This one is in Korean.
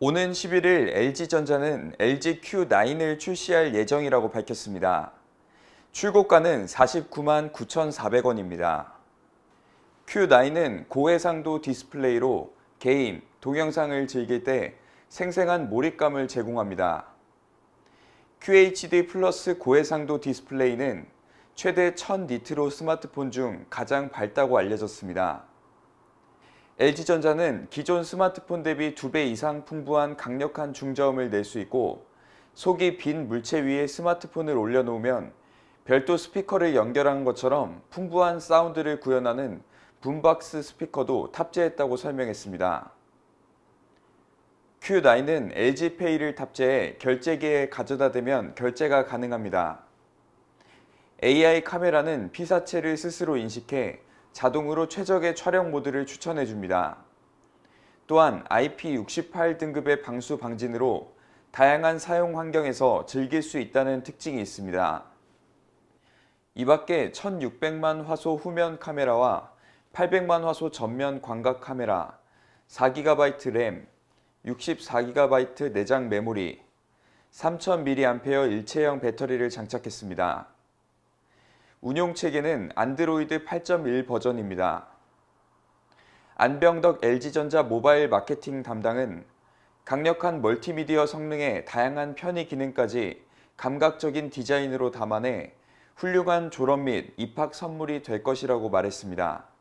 오는 11일 LG전자는 LG Q9을 출시할 예정이라고 밝혔습니다. 출고가는 49만 9,400원입니다. Q9은 고해상도 디스플레이로 게임, 동영상을 즐길 때 생생한 몰입감을 제공합니다. QHD 플러스 고해상도 디스플레이는 최대 1000니트로 스마트폰 중 가장 밝다고 알려졌습니다. LG전자는 기존 스마트폰 대비 2배 이상 풍부한 강력한 중저음을 낼 수 있고 속이 빈 물체 위에 스마트폰을 올려놓으면 별도 스피커를 연결한 것처럼 풍부한 사운드를 구현하는 붐박스 스피커도 탑재했다고 설명했습니다. Q9은 LG페이를 탑재해 결제기에 가져다 대면 결제가 가능합니다. AI 카메라는 피사체를 스스로 인식해 자동으로 최적의 촬영 모드를 추천해 줍니다. 또한 IP68 등급의 방수 방진으로 다양한 사용 환경에서 즐길 수 있다는 특징이 있습니다. 이 밖에 1600만 화소 후면 카메라와 800만 화소 전면 광각 카메라, 4GB 램, 64GB 내장 메모리, 3000mAh 일체형 배터리를 장착했습니다. 운용 체계는 안드로이드 8.1 버전입니다. 안병덕 LG전자 모바일 마케팅 담당은 강력한 멀티미디어 성능의 다양한 편의 기능까지 감각적인 디자인으로 담아내 훌륭한 졸업 및 입학 선물이 될 것이라고 말했습니다.